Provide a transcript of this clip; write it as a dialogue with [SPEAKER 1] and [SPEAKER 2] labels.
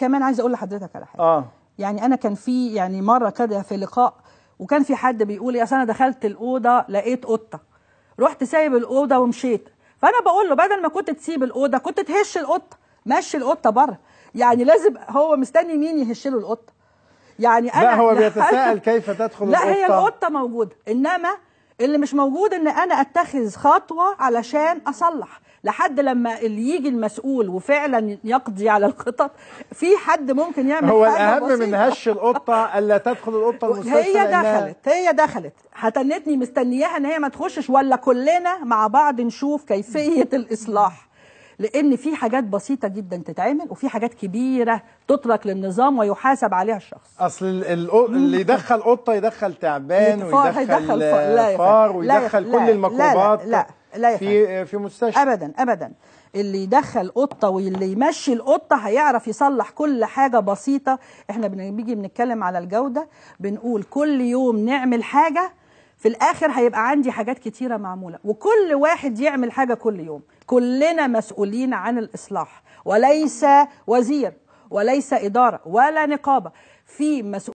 [SPEAKER 1] كمان عايز اقول لحضرتك على حاجه اه يعني انا كان في يعني مره كده في لقاء وكان في حد بيقول يا إيه، انا دخلت الاوضه لقيت قطه رحت سايب الاوضه ومشيت فانا بقول له بدل ما كنت تسيب الاوضه كنت تهش القطه مشي القطه بره يعني لازم هو مستني مين يهش له القطه يعني انا لا هو بيتساءل كيف
[SPEAKER 2] تدخل القطه لا هي القطه
[SPEAKER 1] موجوده انما اللي مش موجود ان انا اتخذ خطوه علشان اصلح لحد لما اللي يجي المسؤول وفعلا يقضي على القطط في حد ممكن يعمل هو حاجة الاهم بسيطة. من هش
[SPEAKER 3] القطه الا تدخل القطه المستشفى هي دخلت
[SPEAKER 1] هي دخلت هتنتني مستنياها ان هي ما تخشش ولا كلنا مع بعض نشوف كيفيه الاصلاح لان في حاجات بسيطه جدا تتعمل وفي حاجات كبيره تترك للنظام ويحاسب عليها الشخص
[SPEAKER 3] اصل اللي يدخل قطه يدخل تعبان ويدخل فار, كل ويدخل لا كل لا, لا, لا, لا
[SPEAKER 1] لا في آه، في مستشفى ابدا ابدا اللي يدخل قطه واللي يمشي القطه هيعرف يصلح كل حاجه بسيطه احنا بنيجي بنتكلم على الجوده بنقول كل يوم نعمل حاجه في الاخر هيبقى عندي حاجات كتيره معموله وكل واحد يعمل حاجه كل يوم كلنا مسؤولين عن الاصلاح وليس وزير وليس اداره ولا نقابه في مسؤول